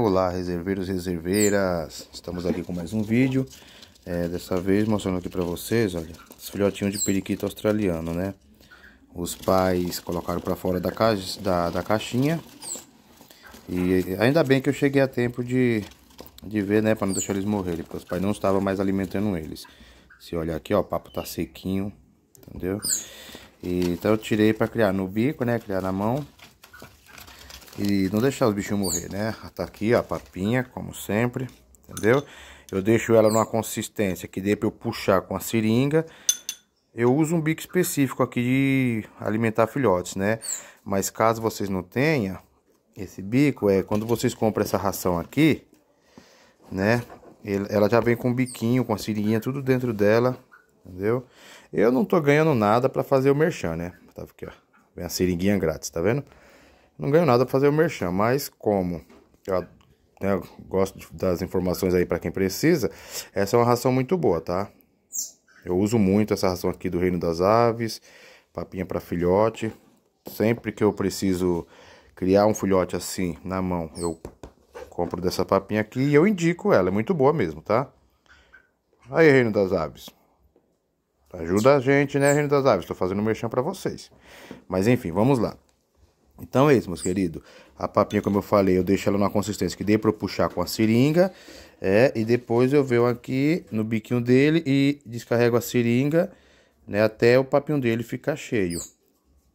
Olá, reserveiros e reserveiras! Estamos aqui com mais um vídeo. É, dessa vez mostrando aqui para vocês, olha, os filhotinhos de periquito australiano, né? Os pais colocaram para fora da, caixa, da, da, caixinha. E ainda bem que eu cheguei a tempo de, de ver, né? Para não deixar eles morrerem, porque os pais não estavam mais alimentando eles. Se olhar aqui, ó, o papo tá sequinho, entendeu? E, então eu tirei para criar no bico, né? Criar na mão. E não deixar os bichinhos morrer, né? Tá aqui a papinha, como sempre, entendeu? Eu deixo ela numa consistência que dê para eu puxar com a seringa. Eu uso um bico específico aqui de alimentar filhotes, né? Mas caso vocês não tenham esse bico, é quando vocês compram essa ração aqui, né? Ela já vem com o biquinho, com a seringuinha, tudo dentro dela, entendeu? Eu não tô ganhando nada para fazer o merchan, né? Tá aqui, ó. Vem a seringuinha grátis, tá vendo? Não ganho nada pra fazer o merchan, mas como eu, né, eu gosto das informações aí para quem precisa, essa é uma ração muito boa, tá? Eu uso muito essa ração aqui do Reino das Aves, papinha para filhote. Sempre que eu preciso criar um filhote assim na mão, eu compro dessa papinha aqui e eu indico ela, é muito boa mesmo, tá? Aí, Reino das Aves. Ajuda a gente, né, Reino das Aves? Tô fazendo um merchan pra vocês. Mas enfim, vamos lá. Então é isso, meus queridos. A papinha, como eu falei, eu deixo ela numa consistência que dê para eu puxar com a seringa. É, e depois eu venho aqui no biquinho dele e descarrego a seringa, né, até o papinho dele ficar cheio.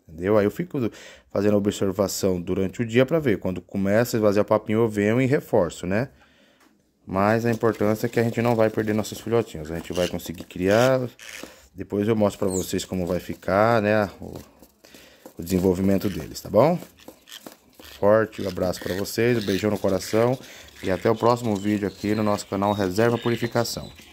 Entendeu? Aí eu fico fazendo observação durante o dia para ver. Quando começa a esvaziar o papinho, eu venho e reforço, né? Mas a importância é que a gente não vai perder nossos filhotinhos. A gente vai conseguir criar. Depois eu mostro para vocês como vai ficar, né? desenvolvimento deles, tá bom? Forte abraço para vocês, um beijão no coração e até o próximo vídeo aqui no nosso canal Reserva Purificação.